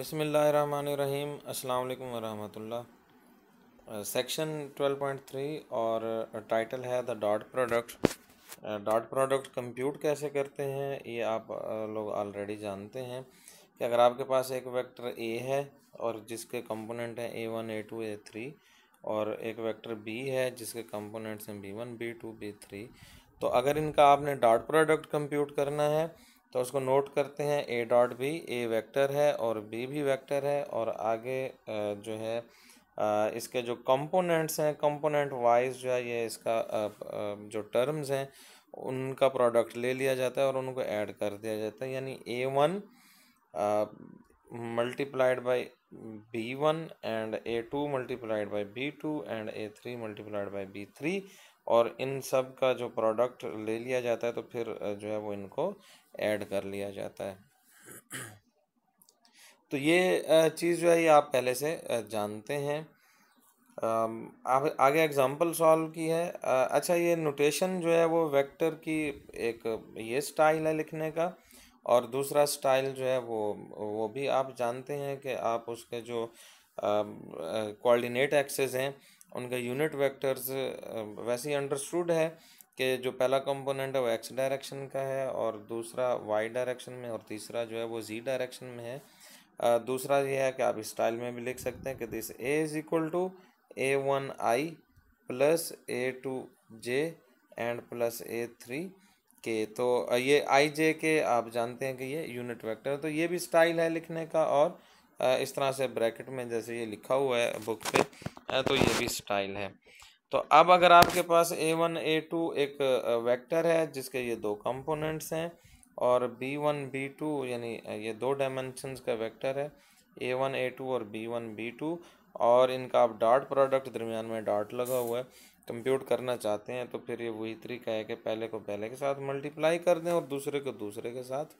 बसमीम् अल्लाम वरहमल्ला सेक्शन 12.3 और टाइटल है the dot product dot product compute कैसे करते हैं ये आप लोग ऑलरेडी जानते हैं कि अगर आपके पास एक वेक्टर ए है और जिसके कंपोनेंट हैं A one A two A three और एक वेक्टर बी है जिसके कंपोनेंट्स हैं B one B two B three तो अगर इनका आपने डॉट प्रोडक्ट कंप्यूट करना है तो उसको नोट करते हैं A dot B A vector है और बी भी वेक्टर है और आगे जो है इसके जो कंपोनेंट्स हैं कंपोनेंट वाइज जो है ये इसका जो टर्म्स हैं उनका प्रोडक्ट ले लिया जाता है और उनको ऐड कर दिया जाता है यानी A one multiplied by B one and A two multiplied by B two and A three multiplied by B three और इन सब का जो प्रोडक्ट ले लिया जाता है तो फिर जो है वो इनको ऐड कर लिया जाता है तो ये चीज़ जो है ये आप पहले से जानते हैं आप आगे एग्जांपल सॉल्व की है अच्छा ये नोटेशन जो है वो वेक्टर की एक ये स्टाइल है लिखने का और दूसरा स्टाइल जो है वो वो भी आप जानते हैं कि आप उसके जो कोऑर्डिनेट एक्सेस हैं उनके यूनिट वेक्टर्स वैसे ही अंडरस्टूड है के जो पहला कंपोनेंट है वो एक्स डायरेक्शन का है और दूसरा वाई डायरेक्शन में और तीसरा जो है वो जी डायरेक्शन में है दूसरा ये है कि आप स्टाइल में भी लिख सकते हैं कि this A is equal to A one I plus A two J and plus A three K तो ये आई जे के आप जानते हैं कि ये यूनिट वेक्टर तो ये भी स्टाइल है लिखने का और इस तरह से ब्रैकेट में जैसे ये लिखा हुआ है बुक पे तो ये भी स्टाइल है तो अब अगर आपके पास ए वन ए टू एक वेक्टर है जिसके ये दो कंपोनेंट्स हैं और बी वन बी टू यानी ये दो डायमेंशन का वेक्टर है ए वन ए टू और बी वन बी टू और इनका आप डॉट प्रोडक्ट दरमियान में डॉट लगा हुआ है कंप्यूट करना चाहते हैं तो फिर ये वही तरीका है कि पहले को पहले के साथ मल्टीप्लाई कर दें और दूसरे को दूसरे के साथ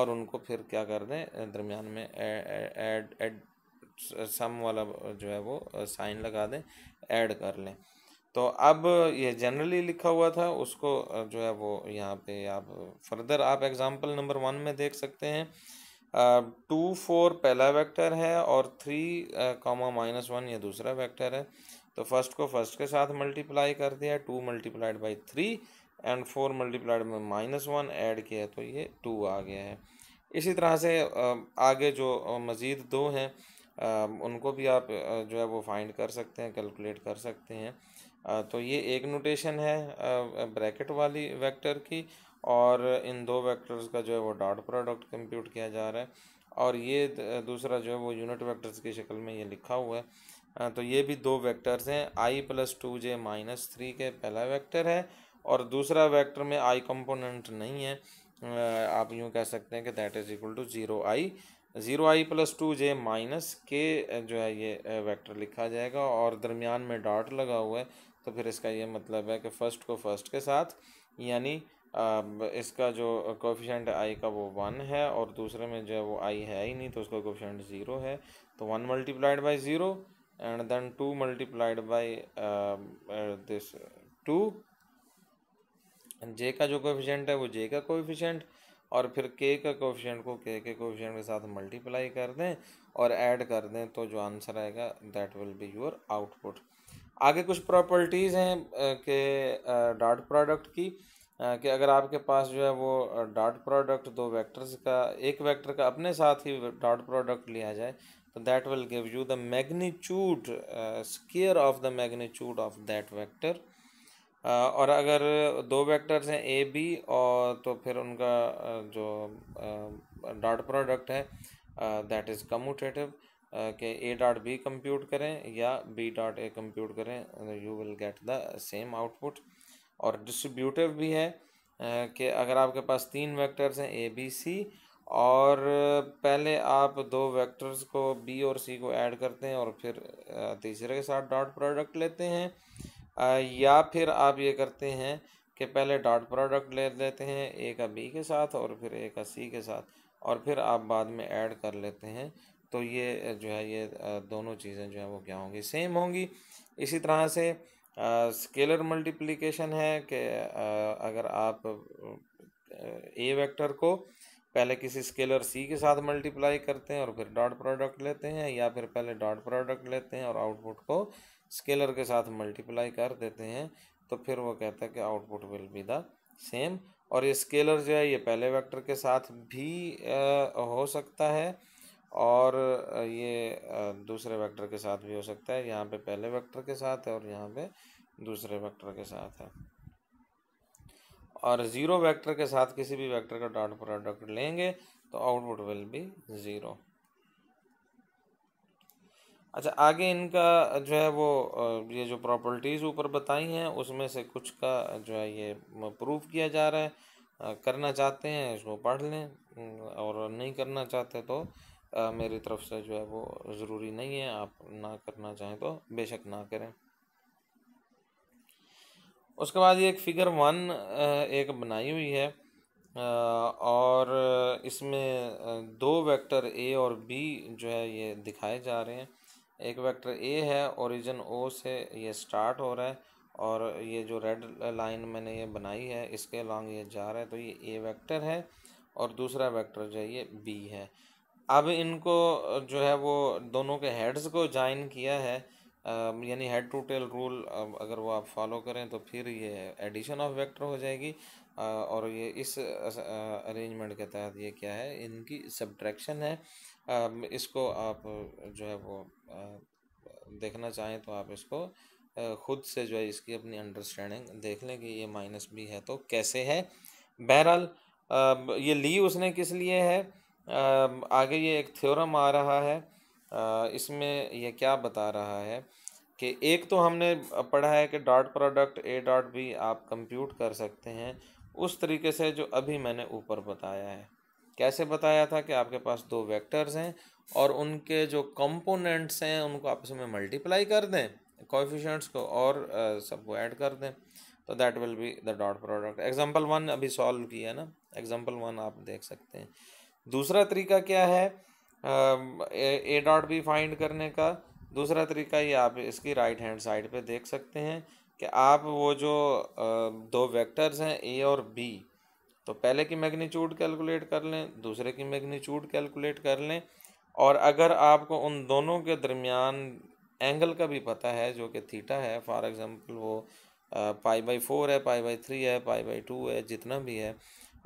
और उनको फिर क्या कर दें दरमियान में एड एड सम वाला जो है वो साइन लगा दें ऐड कर लें तो अब ये जनरली लिखा हुआ था उसको जो है वो यहाँ पे आप फर्दर आप एग्जांपल नंबर वन में देख सकते हैं टू फोर पहला वेक्टर है और थ्री कॉमा माइनस वन ये दूसरा वेक्टर है तो फर्स्ट को फर्स्ट के साथ मल्टीप्लाई कर दिया two multiplied by three and four multiplied में माइनस वन ऐड किया तो ये टू आ गया है इसी तरह से आगे जो मज़ीद दो हैं उनको भी आप जो है वो फाइंड कर सकते हैं कैलकुलेट कर सकते हैं तो ये एक नोटेशन है ब्रैकेट वाली वेक्टर की और इन दो वेक्टर्स का जो है वो डॉट प्रोडक्ट कंप्यूट किया जा रहा है और ये दूसरा जो है वो यूनिट वेक्टर्स की शक्ल में ये लिखा हुआ है तो ये भी दो वेक्टर्स हैं I plus two J minus three K पहला वेक्टर है और दूसरा वेक्टर में आई कंपोनेंट नहीं है आप यूँ कह सकते हैं कि that is equal to zero I zero I plus two J minus K जो है ये वेक्टर लिखा जाएगा और दरमियान में डॉट लगा हुआ है तो फिर इसका ये मतलब है कि फ़र्स्ट को फर्स्ट के साथ यानी इसका जो कोफिशेंट आई का वो वन है और दूसरे में जो है वो आई है ही नहीं तो उसका कोफिशेंट ज़ीरो है तो one multiplied by zero and then two multiplied by this two J का जो कोफिशेंट है वो जे का कोफिशेंट और फिर के का कोफिशेंट को के के कोफिशेंट के साथ मल्टीप्लाई कर दें और ऐड कर दें तो जो आंसर आएगा that will be your output आगे कुछ प्रॉपर्टीज़ हैं के डॉट प्रोडक्ट की कि अगर आपके पास जो है वो डॉट प्रोडक्ट दो वेक्टर्स का एक वेक्टर का अपने साथ ही डॉट प्रोडक्ट लिया जाए तो that will give you the magnitude square of the magnitude of that vector और अगर दो वेक्टर्स हैं ए बी और तो फिर उनका जो डॉट प्रोडक्ट है दैट इज़ कमोटेटिव के ए डॉट बी कंप्यूट करें या बी डॉट ए कंप्यूट करें you will get the same output और डिस्ट्रीब्यूटिव भी है कि अगर आपके पास तीन वेक्टर्स हैं ए बी सी और पहले आप दो वेक्टर्स को बी और सी को ऐड करते हैं और फिर तीसरे के साथ डॉट प्रोडक्ट लेते हैं या फिर आप ये करते हैं कि पहले डॉट प्रोडक्ट ले लेते हैं ए का बी के साथ और फिर ए का सी के साथ और फिर आप बाद में ऐड कर लेते हैं तो ये जो है ये दोनों चीज़ें जो है वो क्या होंगी सेम होंगी इसी तरह से स्केलर मल्टीप्लिकेशन है कि अगर आप ए वेक्टर को पहले किसी स्केलर सी के साथ मल्टीप्लाई करते हैं और फिर डॉट प्रोडक्ट लेते हैं या फिर पहले डॉट प्रोडक्ट लेते हैं और आउटपुट को स्केलर के साथ मल्टीप्लाई कर देते हैं तो फिर वो कहता है कि output will be the same और ये स्केलर जो है ये पहले वेक्टर के साथ भी आ, हो सकता है और ये दूसरे वेक्टर के साथ भी हो सकता है यहाँ पे पहले वेक्टर के साथ है और यहाँ पे दूसरे वेक्टर के साथ है और ज़ीरो वेक्टर के साथ किसी भी वेक्टर का डॉट प्रोडक्ट लेंगे तो आउटपुट विल बी ज़ीरो अच्छा आगे इनका जो है वो ये जो प्रॉपर्टीज़ ऊपर बताई हैं उसमें से कुछ का जो है ये प्रूफ किया जा रहा है करना चाहते हैं इसको पढ़ लें और नहीं करना चाहते तो आ, मेरी तरफ से जो है वो ज़रूरी नहीं है आप ना करना चाहें तो बेशक ना करें उसके बाद ये एक फिगर वन एक बनाई हुई है और इसमें दो वेक्टर ए और बी जो है ये दिखाए जा रहे हैं एक वेक्टर ए है ओरिजिन ओ से ये स्टार्ट हो रहा है और ये जो रेड लाइन मैंने ये बनाई है इसके अलॉन्ग ये जा रहा है तो ये ए वेक्टर है और दूसरा वेक्टर जो है ये बी है अब इनको जो है वो दोनों के हेड्स को ज्वाइन किया है यानी हेड टू टेल रूल अगर वो आप फॉलो करें तो फिर ये एडिशन ऑफ वेक्टर हो जाएगी और ये इस अरेंजमेंट के तहत ये क्या है इनकी सब्ट्रैक्शन है इसको आप जो है वो देखना चाहें तो आप इसको ख़ुद से जो है इसकी अपनी अंडरस्टैंडिंग देख लें कि ये माइनस बी है तो कैसे है बहरहाल ये ली उसने किस लिए है आगे ये एक थ्योरम आ रहा है इसमें यह क्या बता रहा है कि एक तो हमने पढ़ा है कि dot product A dot B आप कंप्यूट कर सकते हैं उस तरीके से जो अभी मैंने ऊपर बताया है कैसे बताया था कि आपके पास दो वेक्टर्स हैं और उनके जो कंपोनेंट्स हैं उनको आपस में मल्टीप्लाई कर दें कोएफिशिएंट्स को और सबको ऐड कर दें तो that will be the dot product example one अभी सॉल्व किया ना एग्जांपल वन आप देख सकते हैं दूसरा तरीका क्या है ए डॉट बी फाइंड करने का दूसरा तरीका ये आप इसकी राइट हैंड साइड पे देख सकते हैं कि आप वो जो दो वेक्टर्स हैं ए और बी तो पहले की मैग्नीट्यूड कैलकुलेट कर लें दूसरे की मैग्नीट्यूड कैलकुलेट कर लें और अगर आपको उन दोनों के दरमियान एंगल का भी पता है जो कि थीटा है फॉर एग्ज़ाम्पल वो पाई बाई फोर है पाई बाई थ्री है पाई बाई टू है जितना भी है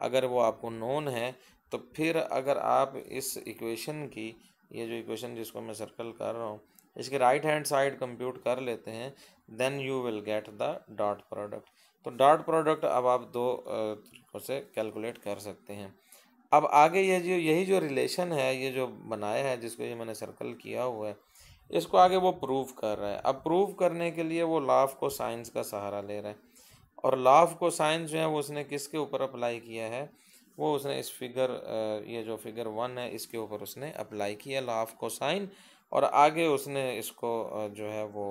अगर वो आपको नोन है तो फिर अगर आप इस इक्वेशन की ये जो इक्वेशन जिसको मैं सर्कल कर रहा हूँ इसके राइट हैंड साइड कंप्यूट कर लेते हैं then you will get the dot product तो डॉट प्रोडक्ट अब आप दो तरीक़ों से कैलकुलेट कर सकते हैं अब आगे ये जो यही जो रिलेशन है ये जो बनाया है जिसको ये मैंने सर्कल किया हुआ है इसको आगे वो प्रूव कर रहा है अब प्रूव करने के लिए वो लाफ को साइंस का सहारा ले रहा है और लाफ को साइंस जो है वो उसने किसके ऊपर अप्लाई किया है वो उसने इस फिगर ये जो फिगर वन है इसके ऊपर उसने अप्लाई किया लाफ को साइन और आगे उसने इसको जो है वो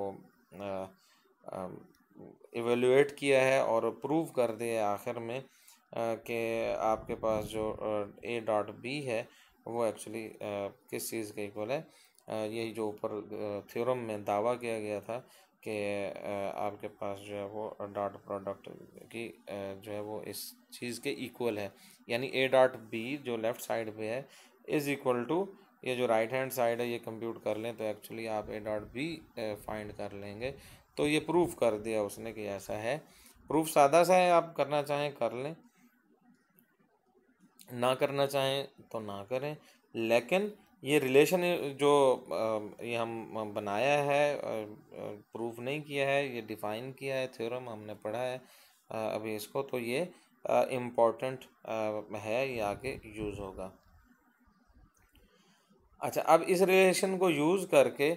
एवेलुएट किया है और प्रूव कर दिया आखिर में कि आपके पास जो ए डॉट बी है वो एक्चुअली किस चीज़ के इक्वल है यही जो ऊपर थ्योरम में दावा किया गया था कि आपके पास जो है वो डॉट प्रोडक्ट की जो है वो इस चीज़ के इक्वल है यानी ए डॉट बी जो लेफ़्ट साइड पे है इज़ इक्वल टू ये जो राइट हैंड साइड है ये कंप्यूट कर लें तो एक्चुअली आप ए डॉट बी फाइंड कर लेंगे तो ये प्रूफ कर दिया उसने कि ऐसा है प्रूफ सादा सा है आप करना चाहें कर लें ना करना चाहें तो ना करें लेकिन ये रिलेशन जो ये हम बनाया है प्रूफ नहीं किया है ये डिफ़ाइन किया है थ्योरम हमने पढ़ा है अभी इसको तो ये इम्पोर्टेंट है ये आगे यूज़ होगा अच्छा अब इस रिलेशन को यूज़ करके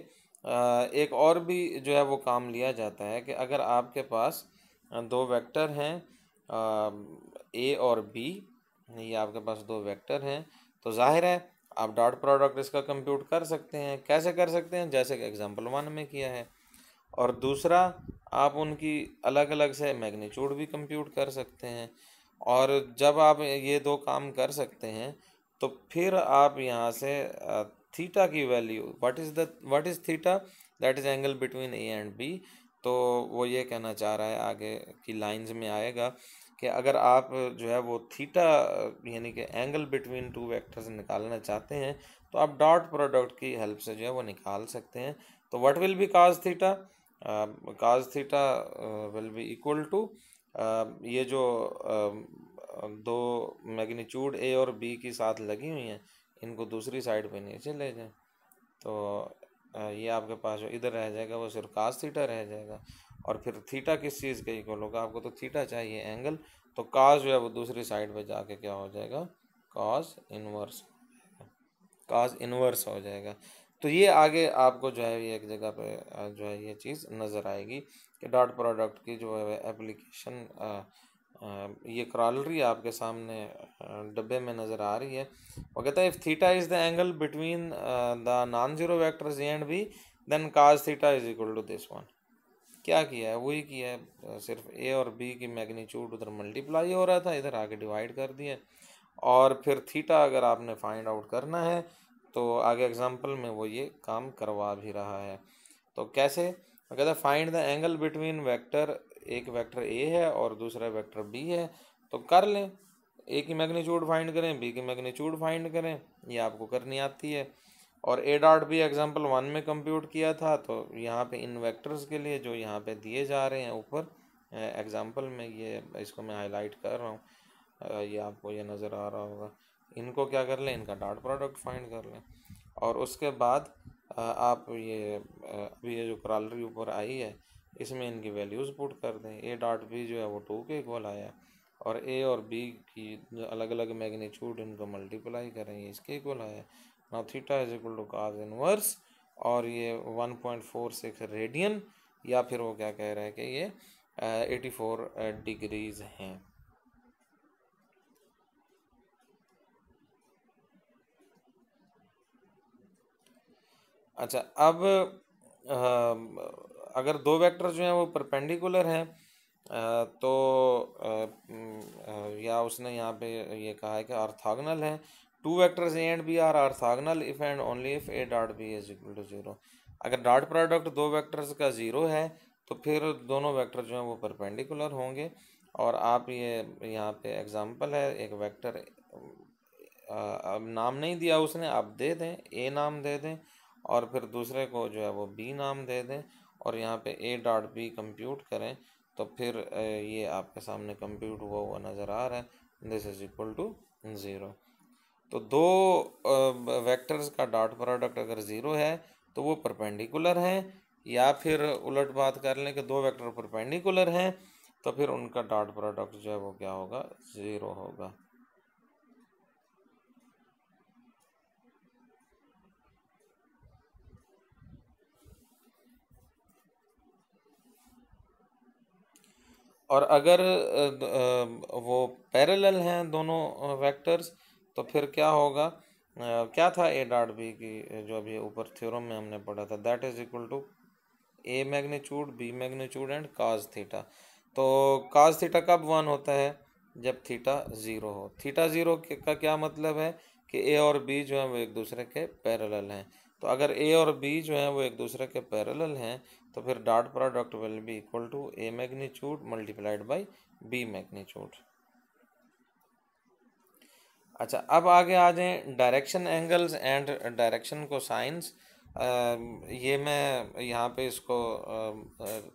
एक और भी जो है वो काम लिया जाता है कि अगर आपके पास दो वेक्टर हैं ए और बी ये आपके पास दो वेक्टर हैं तो जाहिर है आप डॉट प्रोडक्ट इसका कंप्यूट कर सकते हैं कैसे कर सकते हैं जैसे कि एग्जाम्पल वन में किया है और दूसरा आप उनकी अलग अलग से मैग्नीट्यूड भी कंप्यूट कर सकते हैं और जब आप ये दो काम कर सकते हैं तो फिर आप यहाँ से थीटा की value what is the what is theta that is angle between A and B तो वो ये कहना चाह रहा है आगे की लाइंस में आएगा कि अगर आप जो है वो थीटा यानी कि एंगल बिटवीन टू वेक्टर्स निकालना चाहते हैं तो आप डॉट प्रोडक्ट की हेल्प से जो है वो निकाल सकते हैं तो what will be cos theta cos theta will be equal to ये जो uh, दो मैग्नीट्यूड ए और बी के साथ लगी हुई हैं इनको दूसरी साइड पे नीचे ले जाएं तो uh, ये आपके पास जो इधर रह जाएगा वो सिर्फ काज थीटा रह जाएगा और फिर थीटा किस चीज़ के इक्वल होगा आपको तो थीटा चाहिए एंगल तो काज जो है वो दूसरी साइड पे जाके क्या हो जाएगा काज इनवर्स काज इनवर्स हो जाएगा तो ये आगे आपको जो है एक जगह पे जो है ये चीज़ नज़र आएगी कि डॉट प्रोडक्ट की जो है एप्लीकेशन ये क्रॉलरी आपके सामने डब्बे में नज़र आ रही है वो कहता है if theta is the angle between the non zero vectors and B then cos theta is equal to this one क्या किया है वही किया है सिर्फ ए और बी की मैग्नीच्यूड उधर मल्टीप्लाई हो रहा था इधर आके डिवाइड कर दिया और फिर थीटा अगर आपने फाइंड आउट करना है तो आगे एग्जाम्पल में वो ये काम करवा भी रहा है तो कैसे अगर find the angle between vector एक वेक्टर ए है और दूसरा वेक्टर बी है तो कर लें ए की मैग्नीच्यूड फाइंड करें बी की मैग्नीच्यूड फाइंड करें ये आपको करनी आती है और ए डॉट भी एग्जाम्पल वन में कंप्यूट किया था तो यहाँ पे इन वेक्टर्स के लिए जो यहाँ पे दिए जा रहे हैं ऊपर एग्जाम्पल में ये इसको मैं हाईलाइट कर रहा हूँ ये आपको ये नज़र आ रहा होगा इनको क्या कर लें इनका डॉट प्रोडक्ट फाइंड कर लें और उसके बाद आप ये अभी ये जो क्रॉलरी ऊपर आई है इसमें इनकी वैल्यूज़ पुट कर दें ए डॉट बी जो है वो टू के इक्वल आया और ए और बी की अलग अलग मैग्नीट्यूड इनको मल्टीप्लाई करें इसके इक्वल आया ना theta is equal to cos inverse और ये 1.46 रेडियन या फिर वो क्या कह रहा है कि ये एटी फोर डिग्रीज हैं अच्छा अब आ, अगर दो वेक्टर जो हैं वो परपेंडिकुलर हैं तो आ, या उसने यहाँ पे ये कहा है कि ऑर्थोगोनल हैं two vectors A and B are are orthogonal if and only if A dot B is equal to zero अगर डॉट प्रोडक्ट दो वैक्टर्स का ज़ीरो है तो फिर दोनों वैक्टर जो हैं वो परपेंडिकुलर होंगे और आप ये यहाँ पे एग्जांपल है एक वेक्टर अब नाम नहीं दिया उसने आप दे दें ए नाम दे दें और फिर दूसरे को जो है वो बी नाम दे दें और यहाँ पे ए डॉट बी कंप्यूट करें तो फिर ये आपके सामने कंप्यूट हुआ हुआ नज़र आ रहा है this is equal to zero तो दो वेक्टर्स का डॉट प्रोडक्ट अगर ज़ीरो है तो वो परपेंडिकुलर हैं या फिर उलट बात कर लें कि दो वेक्टर परपेंडिकुलर हैं तो फिर उनका डॉट प्रोडक्ट जो है वो क्या होगा ज़ीरो होगा और अगर वो पैरेलल हैं दोनों वेक्टर्स तो फिर क्या होगा क्या था ए डॉट बी की जो अभी ऊपर थ्योरम में हमने पढ़ा था that is equal to A magnitude B magnitude and cos theta तो काज थीटा कब वन होता है जब थीटा ज़ीरो हो थीटा ज़ीरो का क्या मतलब है कि ए और बी जो है वो एक दूसरे के पैरेलल हैं तो अगर ए और बी जो है वो एक दूसरे के पैरेलल हैं तो फिर dot product will be equal to A magnitude multiplied by B magnitude अच्छा अब आगे आ जाएँ direction angles and direction cosines ये मैं यहाँ पे इसको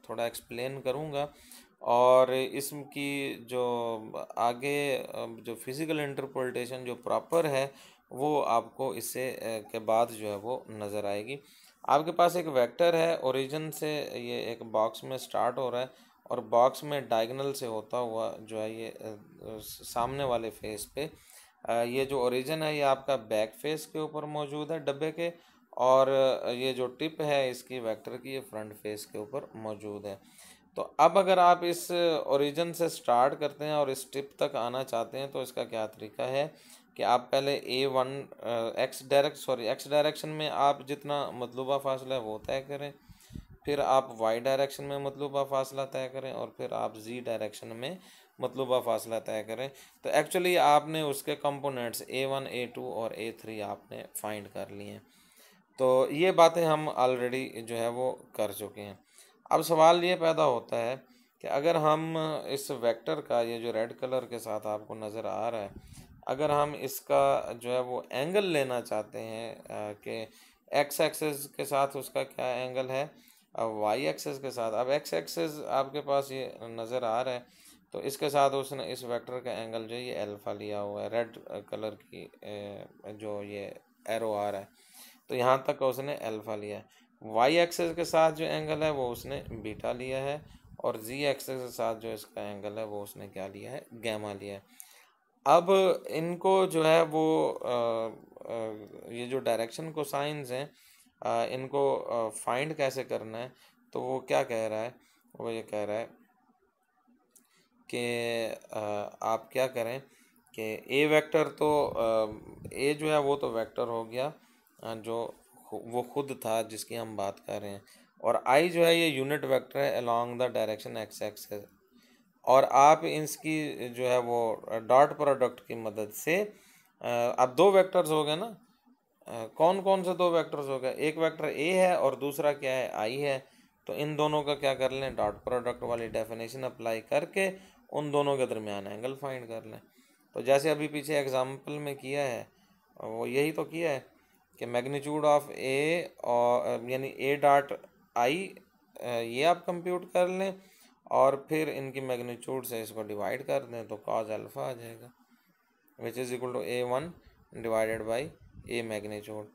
थोड़ा एक्सप्लेन करूँगा और इसकी जो आगे जो फिज़िकल इंटरप्रटेशन जो प्रॉपर है वो आपको इससे के बाद जो है वो नज़र आएगी आपके पास एक वेक्टर है ओरिजिन से ये एक बॉक्स में स्टार्ट हो रहा है और बॉक्स में डायगनल से होता हुआ जो है ये सामने वाले फेस पे ये जो ओरिजिन है ये आपका बैक फेस के ऊपर मौजूद है डब्बे के और ये जो टिप है इसकी वेक्टर की ये फ्रंट फेस के ऊपर मौजूद है तो अब अगर आप इस ओरिजिन से स्टार्ट करते हैं और इस टिप तक आना चाहते हैं तो इसका क्या तरीका है कि आप पहले A one X direct sorry X direction में आप जितना मतलूबा फासला है वो तय करें फिर आप वाई डायरेक्शन में मतलूबा फासला तय करें और फिर आप जी डायरेक्शन में मतलूबा फासला तय करें तो एक्चुअली आपने उसके components A one A two और ए थ्री आपने फाइंड कर लिए तो ये बातें हम ऑलरेडी जो है वो कर चुके हैं अब सवाल ये पैदा होता है कि अगर हम इस वेक्टर का ये जो रेड कलर के साथ आपको नज़र आ रहा है अगर हम इसका जो है वो एंगल लेना चाहते हैं कि एक्स एक्सेस के साथ उसका क्या एंगल है वाई एक्सेस के साथ अब एक्स एक्सेस आपके पास ये नज़र आ रहा है तो इसके साथ उसने इस वेक्टर का एंगल जो ये अल्फ़ा लिया हुआ है रेड कलर की जो ये एरो आ रहा है तो यहाँ तक उसने अल्फ़ा लिया है वाई एक्सेस के साथ जो एंगल है वो उसने बीटा लिया है और जी एक्सेस के साथ जो इसका एंगल है वो उसने क्या लिया है गैमा लिया है अब इनको जो है वो ये जो डायरेक्शन को साइंस हैं इनको फाइंड कैसे करना है तो वो क्या कह रहा है वो ये कह रहा है कि आप क्या करें कि ए वेक्टर तो ए जो है वो तो वेक्टर हो गया जो वो खुद था जिसकी हम बात कर रहे हैं और आई जो है ये यूनिट वेक्टर है along the direction X X और आप इसकी जो है वो डॉट प्रोडक्ट की मदद से अब दो वेक्टर्स हो गए ना कौन कौन से दो वेक्टर्स हो गए एक वेक्टर ए है और दूसरा क्या है आई है तो इन दोनों का क्या कर लें डॉट प्रोडक्ट वाली डेफिनेशन अप्लाई करके उन दोनों के दरमियान एंगल फाइंड कर लें तो जैसे अभी पीछे एग्जाम्पल में किया है वो यही तो किया है कि मैग्नीट्यूड ऑफ ए और यानी ए डॉट आई ये आप कंप्यूट कर लें और फिर इनकी मैग्नीट्यूड से इसको डिवाइड कर दें तो कॉज अल्फ़ा आ जाएगा which is equal to A one divided by A magnitude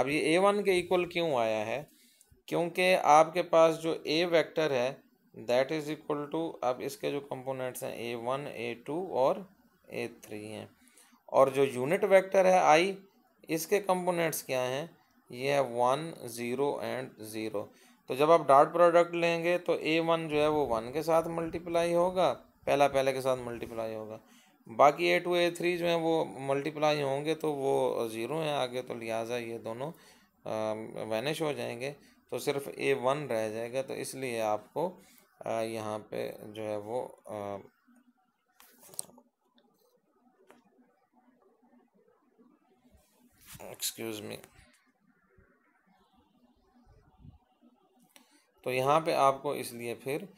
अब ये ए वन के इक्वल क्यों आया है क्योंकि आपके पास जो ए वेक्टर है दैट इज़ इक्वल टू अब इसके जो कंपोनेंट्स हैं ए वन ए टू और ए थ्री हैं और जो यूनिट वेक्टर है आई इसके कंपोनेंट्स क्या हैं ये है वन ज़ीरो एंड ज़ीरो तो जब आप डॉट प्रोडक्ट लेंगे तो ए वन जो है वो वन के साथ मल्टीप्लाई होगा पहला पहले के साथ मल्टीप्लाई होगा बाकी ए टू ए थ्री जो हैं वो मल्टीप्लाई होंगे तो वो ज़ीरो हैं आगे तो लिहाजा ये दोनों वैनिश हो जाएंगे तो सिर्फ ए वन रह जाएगा तो इसलिए आपको यहाँ पे जो है वो एक्सक्यूज़ मी तो यहाँ पे आपको इसलिए फिर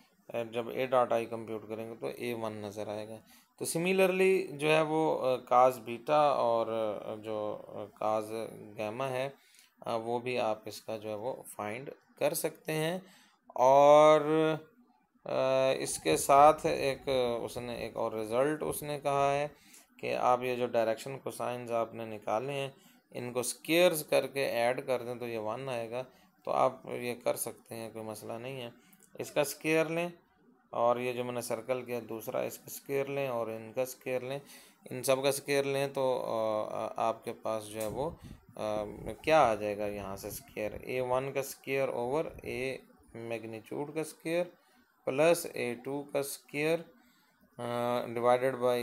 जब ए डॉट आई कंप्यूट करेंगे तो ए वन नज़र आएगा तो सिमिलरली जो है वो काज बीटा और जो काज गैमा है वो भी आप इसका जो है वो फाइंड कर सकते हैं और इसके साथ एक उसने एक और रिज़ल्ट उसने कहा है कि आप ये जो डायरेक्शन को साइंस आपने निकाले हैं इनको स्केयर्स करके ऐड कर दें तो ये वन आएगा तो आप ये कर सकते हैं कोई मसला नहीं है इसका स्केयर लें और ये जो मैंने सर्कल किया दूसरा इसका स्केयर लें और इनका स्केयर लें इन सब का स्केयर लें तो आपके पास जो है वो क्या आ जाएगा यहाँ से स्केयर ए वन का स्केयर ओवर ए मैग्नीट्यूड का स्केयर प्लस ए टू का square divided by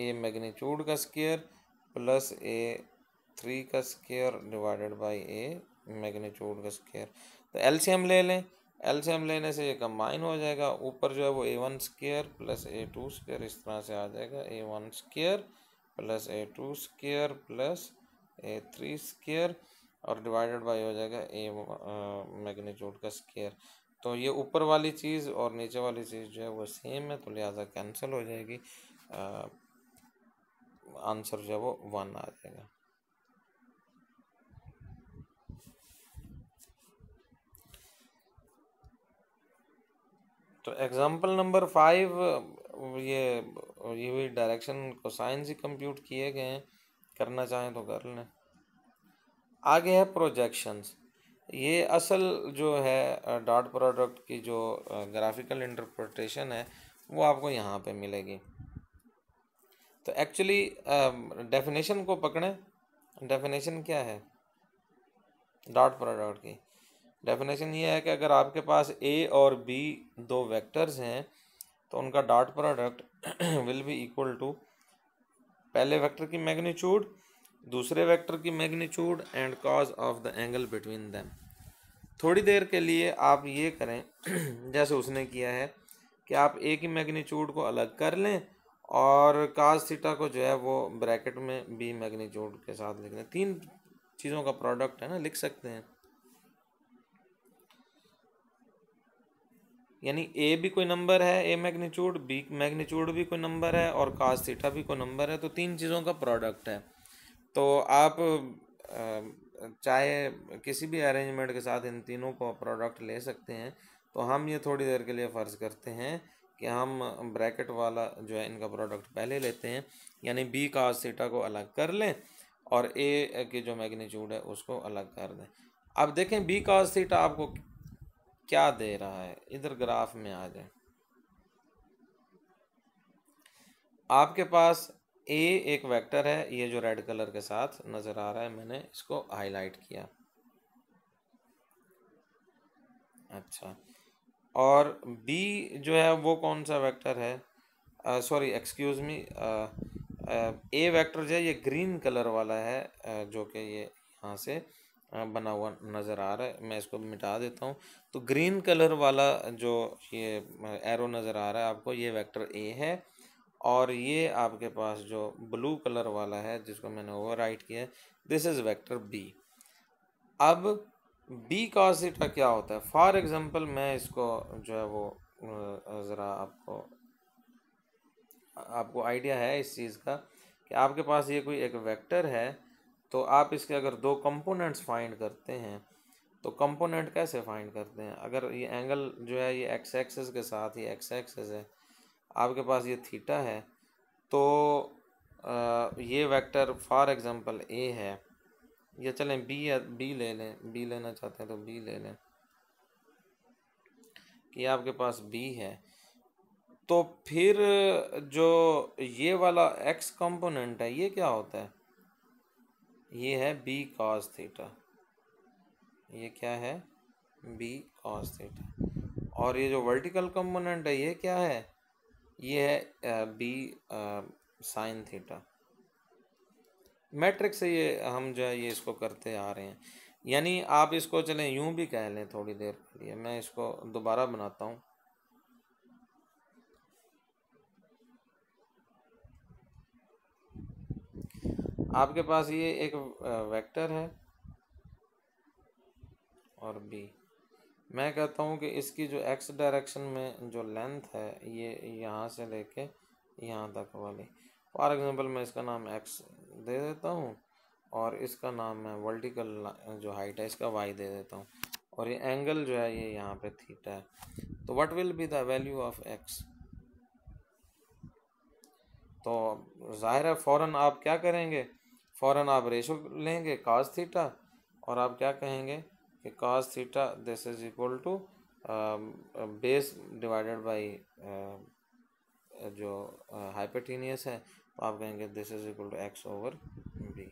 A magnitude का स्केयर प्लस ए थ्री का square divided by A magnitude का स्केयर तो एलसीएम ले लें एलसीएम लेने से ये कंबाइन हो जाएगा ऊपर जो है वो A one square plus A two square इस तरह से आ जाएगा A one square plus A two square plus A three square और डिवाइडेड बाई हो जाएगा ए मैग्नीट्यूड का स्केयर तो ये ऊपर वाली चीज़ और नीचे वाली चीज़ जो है वो सेम है तो लिहाजा कैंसिल हो जाएगी आंसर जो है वो वन आ जाएगा तो एग्जाम्पल नंबर फाइव ये ये भी डायरेक्शन को साइंस ही कंप्यूट किए गए हैं करना चाहें तो कर लें आगे है प्रोजेक्शंस ये असल जो है डॉट प्रोडक्ट की जो ग्राफिकल इंटरप्रटेशन है वो आपको यहाँ पे मिलेगी तो एक्चुअली डेफिनेशन को पकड़ें डेफिनेशन क्या है डॉट प्रोडक्ट की डेफिनेशन ये है कि अगर आपके पास ए और बी दो वेक्टर्स हैं तो उनका dot product will be equal to पहले वेक्टर की मैग्नीट्यूड दूसरे वेक्टर की magnitude and cos of the angle between them थोड़ी देर के लिए आप ये करें जैसे उसने किया है कि आप ए की मैग्नीट्यूड को अलग कर लें और काज थीटा को जो है वो ब्रैकेट में बी मैग्नीट्यूड के साथ लिख लें तीन चीज़ों का प्रोडक्ट है ना लिख सकते हैं यानी ए भी कोई नंबर है ए मैग्नीट्यूड बी मैग्नीट्यूड भी कोई नंबर है और काज थीटा भी कोई नंबर है तो तीन चीज़ों का प्रोडक्ट है तो आप चाहे किसी भी अरेंजमेंट के साथ इन तीनों को प्रोडक्ट ले सकते हैं तो हम ये थोड़ी देर के लिए फ़र्ज़ करते हैं कि हम ब्रैकेट वाला जो है इनका प्रोडक्ट पहले लेते हैं यानी बी का सीटा को अलग कर लें और ए की जो मैग्नीट्यूड है उसको अलग कर दें अब देखें बी का सीटा आपको क्या दे रहा है इधर ग्राफ में आ जाए आपके पास ए एक वेक्टर है ये जो रेड कलर के साथ नज़र आ रहा है मैंने इसको हाईलाइट किया अच्छा और बी जो है वो कौन सा वेक्टर है sorry excuse me A vector जो है ये ग्रीन कलर वाला है आ, जो कि ये यहाँ से बना हुआ नज़र आ रहा है मैं इसको मिटा देता हूँ तो ग्रीन कलर वाला जो ये एरो नज़र आ रहा है आपको ये वेक्टर ए है और ये आपके पास जो ब्लू कलर वाला है जिसको मैंने ओवर किया है दिस इज़ वेक्टर बी अब बी का सीटा क्या होता है फॉर एग्ज़ाम्पल मैं इसको जो है वो ज़रा आपको आपको आइडिया है इस चीज़ का कि आपके पास ये कोई एक वेक्टर है तो आप इसके अगर दो कंपोनेंट्स फाइंड करते हैं तो कंपोनेंट कैसे फाइंड करते हैं अगर ये एंगल जो है ये एक्स एक्सेस के साथ ही एक्स एक्सेस है आपके पास ये थीटा है तो ये वेक्टर फॉर एग्जांपल ए है या चलें बी या बी ले लें बी लेना चाहते हैं तो बी ले लें कि आपके पास बी है तो फिर जो ये वाला एक्स कंपोनेंट है ये क्या होता है ये है बी कॉस थीटा ये क्या है बी कॉस थीटा और ये जो वर्टिकल कंपोनेंट है ये क्या है ये है बी साइन थीटा मैट्रिक से ये हम जो है ये इसको करते आ रहे हैं यानी आप इसको चलें यूं भी कह लें थोड़ी देर के लिए मैं इसको दोबारा बनाता हूं आपके पास ये एक वेक्टर है और बी मैं कहता हूँ कि इसकी जो एक्स डायरेक्शन में जो लेंथ है ये यहाँ से लेके यहाँ तक वाली फॉर एग्ज़ाम्पल मैं इसका नाम एक्स दे देता हूँ और इसका नाम मैं वर्टिकल जो हाइट है इसका वाई दे देता हूँ और ये एंगल जो है ये यहाँ पे थीटा है तो what will be the value of X तो ज़ाहिर है फ़ौर आप क्या करेंगे फ़ौर आप रेशो लेंगे काज थीटा और आप क्या कहेंगे कि cos theta this is equal to base divided by जो हाइपेटीनियस uh, है तो आप कहेंगे this is equal to X over B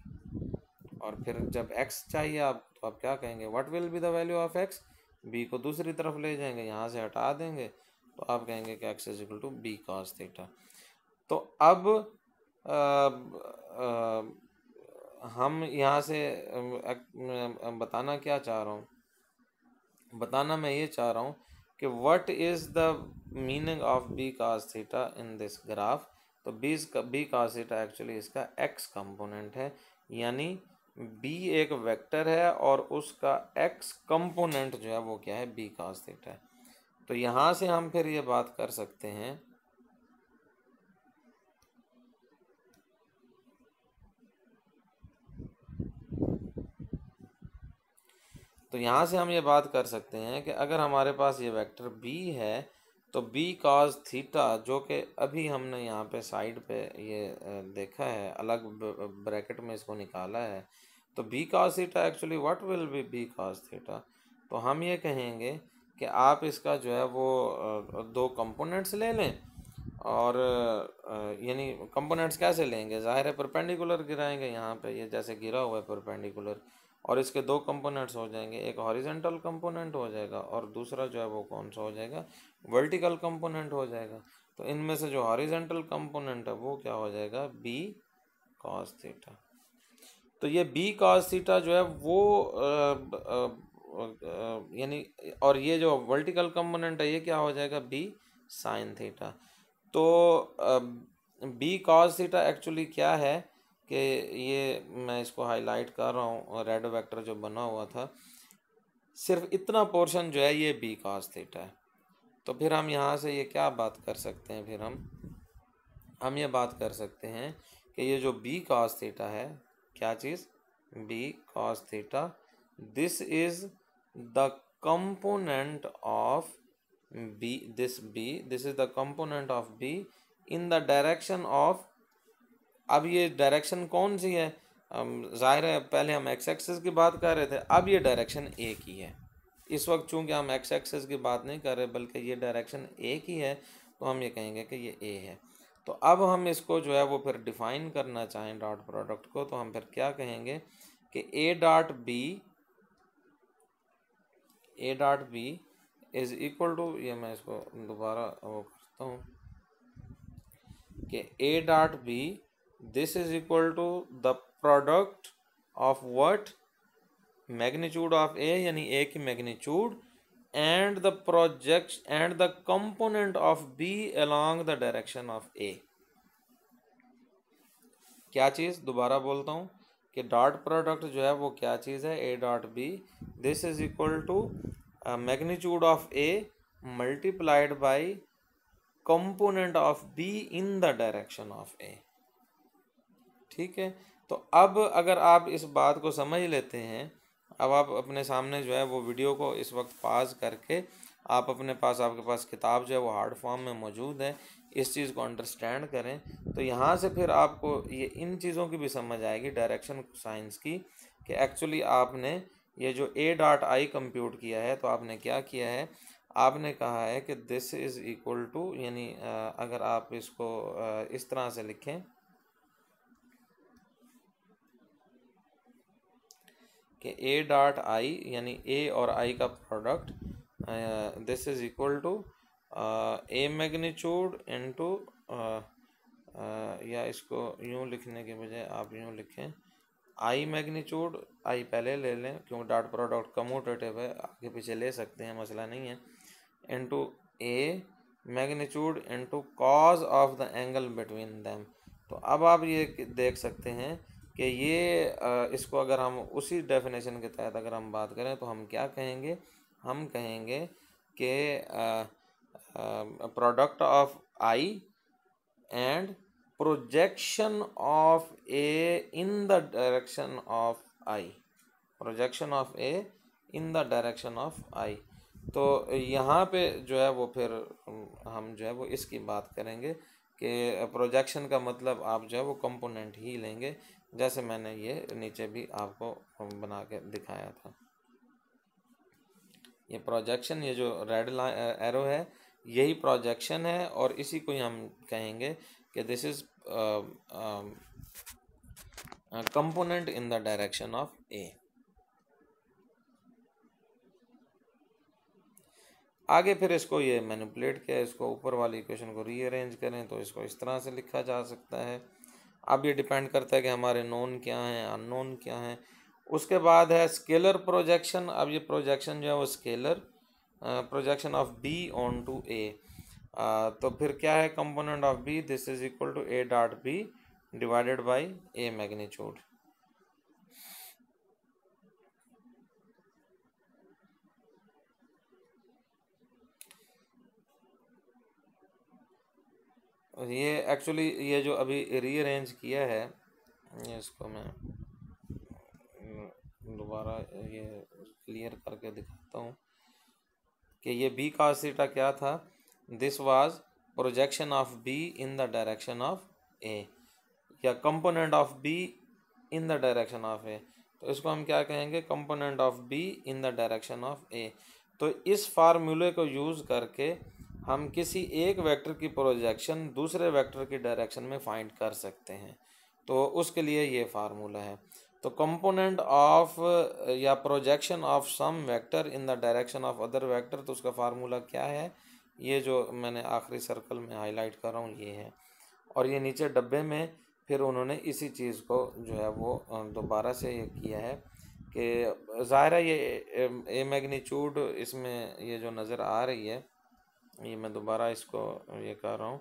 और फिर जब एक्स चाहिए आप तो आप क्या कहेंगे what will be the value of X B को दूसरी तरफ ले जाएंगे यहाँ से हटा देंगे तो आप कहेंगे कि X is equal to B cos theta तो अब आ, uh, आ, uh, हम यहाँ से बताना क्या चाह रहा हूँ बताना मैं ये चाह रहा हूँ कि what is the meaning of B cos theta in this graph तो B B cos theta actually इसका एक्स कंपोनेंट है यानी बी एक वेक्टर है और उसका एक्स कंपोनेंट जो है वो क्या है बी कास थीटा है तो यहाँ से हम फिर ये बात कर सकते हैं तो यहाँ से हम ये बात कर सकते हैं कि अगर हमारे पास ये वेक्टर बी है तो बी कॉज थीटा जो कि अभी हमने यहाँ पे साइड पे ये देखा है अलग ब्रैकेट में इसको निकाला है तो B cos theta actually what will be B cos theta तो हम ये कहेंगे कि आप इसका जो है वो दो कंपोनेंट्स ले लें और यानी कंपोनेंट्स कैसे लेंगे ज़ाहिर है परपेंडिकुलर गिराएंगे यहाँ पे ये जैसे गिरा हुआ है परपेंडिकुलर और इसके दो कंपोनेंट्स हो जाएंगे एक हॉरिजेंटल कंपोनेंट हो जाएगा और दूसरा जो है वो कौन सा हो जाएगा वर्टिकल कंपोनेंट हो जाएगा तो इनमें से जो हॉरिजेंटल कंपोनेंट है वो क्या हो जाएगा बी कॉस थीटा तो ये बी कॉस थीटा जो है वो यानी और ये जो वर्टिकल कंपोनेंट है ये क्या हो जाएगा बी साइन थीटा तो बी कॉस थीटा एक्चुअली क्या है कि ये मैं इसको हाईलाइट कर रहा हूँ रेड वेक्टर जो बना हुआ था सिर्फ इतना पोर्शन जो है ये बी कॉस थीटा है तो फिर हम यहाँ से ये क्या बात कर सकते हैं फिर हम हम ये बात कर सकते हैं कि ये जो बी कॉस थीटा है क्या चीज़ B cos theta this is the component of B this B this is the component of B in the direction of अब ये डायरेक्शन कौन सी है ज़ाहिर है पहले हम एक्स एक्सेस की बात कर रहे थे अब ये डायरेक्शन एक ही है इस वक्त चूंकि हम एक्स एक्सेस की बात नहीं कर रहे बल्कि ये डायरेक्शन एक ही है तो हम ये कहेंगे कि ये ए है तो अब हम इसको जो है वो फिर डिफ़ाइन करना चाहें डॉट प्रोडक्ट को तो हम फिर क्या कहेंगे कि A dot B A dot B is equal to ये मैं इसको दोबारा वो करता हूँ कि A dot B this is equal to the product of what magnitude of A यानी ए की magnitude and the project and the component of B along the direction of A क्या चीज़ दोबारा बोलता हूँ कि डॉट प्रोडक्ट जो है वो क्या चीज़ है A dot B this is equal to magnitude of A multiplied by component of B in the direction of A ठीक है तो अब अगर आप इस बात को समझ लेते हैं अब आप अपने सामने जो है वो वीडियो को इस वक्त पास करके आप अपने पास आपके पास किताब जो है वो हार्ड फॉर्म में मौजूद है इस चीज़ को अंडरस्टैंड करें तो यहाँ से फिर आपको ये इन चीज़ों की भी समझ आएगी डायरेक्शन साइंस की कि एक्चुअली आपने ये जो ए डॉट आई कंप्यूट किया है तो आपने क्या किया है आपने कहा है कि दिस इज़ इक्वल टू यानी अगर आप इसको इस तरह से लिखें कि ए डॉट आई यानी ए और आई का product this is equal to A magnitude into या इसको यूँ लिखने के बजाय आप यूँ लिखें आई मैग्नीट्यूड आई पहले ले लें क्योंकि डॉट प्रोडक्ट कमोटेटिव है आगे पीछे ले सकते हैं मसला नहीं है into A magnitude into cos of the angle between them तो अब आप ये देख सकते हैं कि ये इसको अगर हम उसी डेफिनेशन के तहत अगर हम बात करें तो हम क्या कहेंगे हम कहेंगे कि product of I and projection of A in the direction of I projection of A in the direction of I तो यहाँ पे जो है वो फिर हम जो है वो इसकी बात करेंगे कि प्रोजेक्शन का मतलब आप जो है वो कंपोनेंट ही लेंगे जैसे मैंने ये नीचे भी आपको बना के दिखाया था ये प्रोजेक्शन ये जो रेड लाइन एरो है यही प्रोजेक्शन है और इसी को ही हम कहेंगे कि this is component in the direction of A आगे फिर इसको ये मैनिपुलेट किया इसको ऊपर वाली इक्वेशन को रीअरेंज करें तो इसको इस तरह से लिखा जा सकता है अब ये डिपेंड करता है कि हमारे नोन क्या हैं अननोन क्या हैं उसके बाद है स्केलर प्रोजेक्शन अब ये प्रोजेक्शन जो है वो scalar projection of B onto A तो फिर क्या है component of B this is equal to A dot B divided by A magnitude और ये एक्चुअली ये जो अभी रीअरेंज किया है इसको मैं हम्म, दोबारा ये क्लियर करके दिखाता हूँ कि ये बी का सीटा क्या था this was projection of B in the direction of A या component of B in the direction of A तो इसको हम क्या कहेंगे component of B in the direction of A तो इस फार्मूले को यूज़ करके हम किसी एक वेक्टर की प्रोजेक्शन दूसरे वेक्टर की डायरेक्शन में फाइंड कर सकते हैं तो उसके लिए ये फार्मूला है तो कंपोनेंट ऑफ या projection of some vector in the direction of other vector तो उसका फार्मूला क्या है ये जो मैंने आखिरी सर्कल में हाईलाइट कर रहा हूँ ये है और ये नीचे डब्बे में फिर उन्होंने इसी चीज़ को जो है वो दोबारा से ये किया है कि ज़ाहिर ये ए, ए मैग्नीट्यूड इसमें ये जो नज़र आ रही है ये मैं दोबारा इसको ये कर रहा हूँ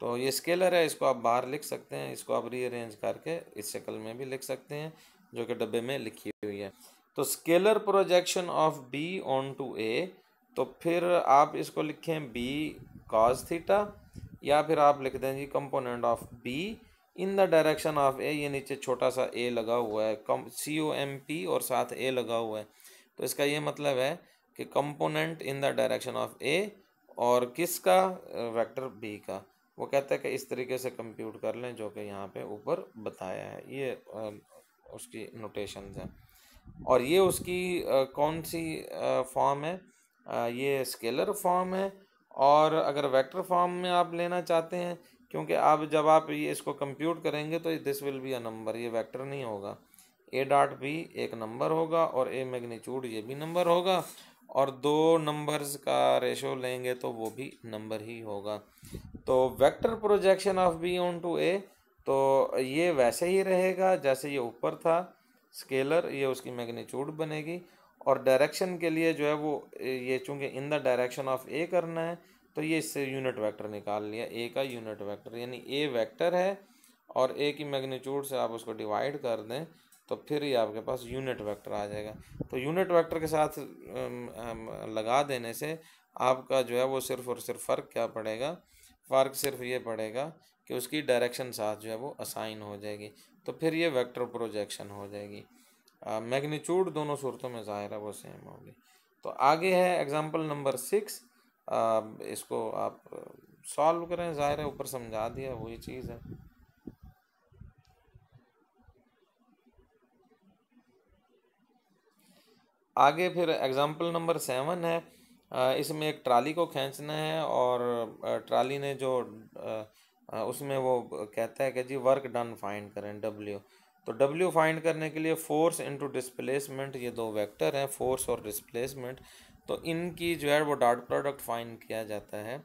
तो ये स्केलर है इसको आप बाहर लिख सकते हैं इसको आप रीअरेंज करके इस शक्ल में भी लिख सकते हैं जो कि डब्बे में लिखी हुई है तो scalar projection of B onto A तो फिर आप इसको लिखें बी कॉज थीटा या फिर आप लिख दें जी component of B in the direction of A ये नीचे छोटा सा ए लगा हुआ है कम सी ओ एम पी और साथ ए लगा हुआ है तो इसका ये मतलब है कि component in the direction of A और किसका वेक्टर बी का वो कहता है कि इस तरीके से कंप्यूट कर लें जो कि यहाँ पे ऊपर बताया है ये उसकी नोटेशन है और ये उसकी कौन सी फॉर्म है ये स्केलर फॉर्म है और अगर वेक्टर फॉर्म में आप लेना चाहते हैं क्योंकि आप जब आप ये इसको कंप्यूट करेंगे तो this will be a number ये वेक्टर नहीं होगा ए डॉट बी एक नंबर होगा और ए मैग्नीट्यूड ये भी नंबर होगा और दो नंबर्स का रेशो लेंगे तो वो भी नंबर ही होगा तो vector projection of B onto A तो ये वैसे ही रहेगा जैसे ये ऊपर था स्केलर ये उसकी मैग्नीट्यूड बनेगी और डायरेक्शन के लिए जो है वो ये चूँकि in the direction of A करना है तो ये इससे यूनिट वेक्टर निकाल लिया ए का यूनिट वेक्टर यानी ए वेक्टर है और ए की मैग्नीट्यूड से आप उसको डिवाइड कर दें तो फिर ही आपके पास यूनिट वेक्टर आ जाएगा तो यूनिट वेक्टर के साथ लगा देने से आपका जो है वो सिर्फ और सिर्फ फ़र्क क्या पड़ेगा फ़र्क सिर्फ ये पड़ेगा कि उसकी डायरेक्शन साथ जो है वो असाइन हो जाएगी तो फिर ये वेक्टर प्रोजेक्शन हो जाएगी मैग्नीट्यूड दोनों सूरतों में ज़ाहिर है वो सेम होगी तो आगे है एग्ज़ाम्पल नंबर सिक्स इसको आप सॉल्व करें ज़ाहिर है ऊपर समझा दिया वही चीज़ है आगे फिर एग्ज़ाम्पल नंबर सेवन है इसमें एक ट्राली को खींचना है और ट्राली ने जो उसमें वो कहता है कि जी वर्क डन फाइंड करें डब्ल्यू तो डब्ल्यू फाइंड करने के लिए फोर्स इनटू डिस्प्लेसमेंट ये दो वेक्टर हैं फोर्स और डिस्प्लेसमेंट तो इनकी जो है वो डॉट प्रोडक्ट फाइंड किया जाता है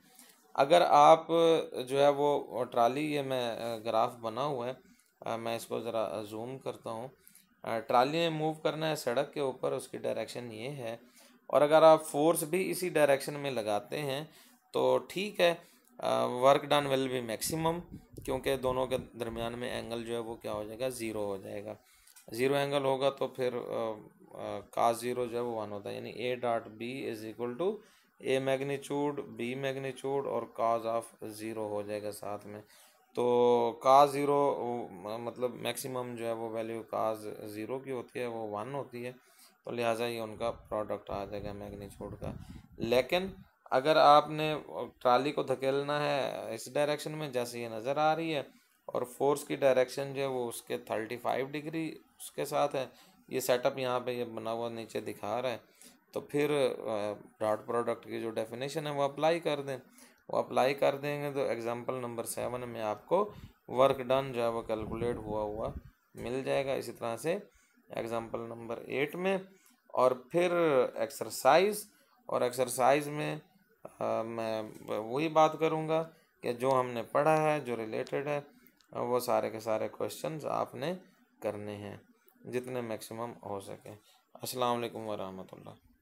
अगर आप जो है वो ट्राली ये मैं ग्राफ बना हुआ है मैं इसको ज़रा जूम करता हूँ ट्राली में मूव करना है सड़क के ऊपर उसकी डायरेक्शन ये है और अगर आप फोर्स भी इसी डायरेक्शन में लगाते हैं तो ठीक है work done will be maximum क्योंकि दोनों के दरमियान में एंगल जो है वो क्या हो जाएगा ज़ीरो हो जाएगा ज़ीरो एंगल होगा तो फिर का ज़ीरो जो है वो वन होता है यानी A dot B is equal to A magnitude B magnitude और काज ऑफ ज़ीरो हो जाएगा साथ में तो का ज़ीरो मतलब मैक्सिमम जो है वो वैल्यू का ज़ीरो की होती है वो वन होती है तो लिहाजा ये उनका प्रोडक्ट आ जाएगा मैग्नीट्यूड का लेकिन अगर आपने ट्राली को धकेलना है इस डायरेक्शन में जैसे ये नज़र आ रही है और फोर्स की डायरेक्शन जो है वो उसके थर्टी फाइव डिग्री उसके साथ है ये सेटअप यहाँ पे ये बना हुआ नीचे दिखा रहा है तो फिर डॉट प्रोडक्ट की जो डेफिनेशन है वो अप्लाई कर दें वो अप्लाई कर देंगे तो एग्ज़ाम्पल नंबर सेवन में आपको वर्क डन जो है वो कैलकुलेट हुआ हुआ मिल जाएगा इसी तरह से एग्ज़ाम्पल नंबर एट में और फिर एक्सरसाइज और एक्सरसाइज में आ, मैं वही बात करूँगा कि जो हमने पढ़ा है जो रिलेटेड है वो सारे के सारे क्वेश्चन आपने करने हैं जितने मैक्सिमम हो सके अस्सलाम वालेकुम रहमतुल्लाह